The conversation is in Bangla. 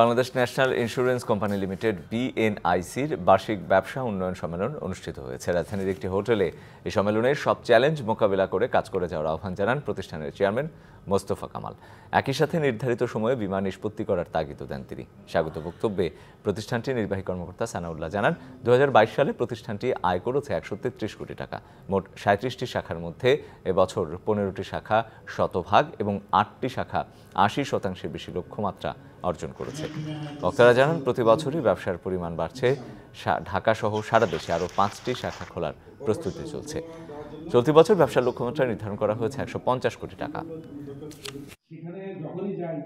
Bangladesh national insurance company limited বিএনআইসির বার্ষিক ব্যবসা উন্নয়ন সম্মেলন অনুষ্ঠিত হয়েছে রাজধানীর একটি হোটেলে এই সম্মেলনের সব চ্যালেঞ্জ মোকাবিলা করে কাজ করে যাওয়ার আহ্বান জানান প্রতিষ্ঠানের চেয়ারম্যান মোস্তফা কামাল একই সাথে নির্ধারিত সময়ে বিমা নিষ্পত্তি করার তাগিদ দেন তিনি স্বাগত বক্তব্যে প্রতিষ্ঠানটির নির্বাহী কর্মকর্তা সানাউল্লাহ জানান দু সালে প্রতিষ্ঠানটি আয় করেছে একশো তেত্রিশ কোটি টাকা মোট সাঁত্রিশটি শাখার মধ্যে এবছর পনেরোটি শাখা শতভাগ এবং আটটি শাখা আশি শতাংশের বেশি লক্ষ্যমাত্রা অর্জন করেছে বক্তারা জানান প্রতি বছরই ব্যবসার পরিমাণ বাড়ছে সহ সারা দেশে আরও পাঁচটি শাখা খোলার প্রস্তুতি চলছে চলতি বছর ব্যবসার লক্ষ্যমাত্রা নির্ধারণ করা হয়েছে একশো কোটি টাকা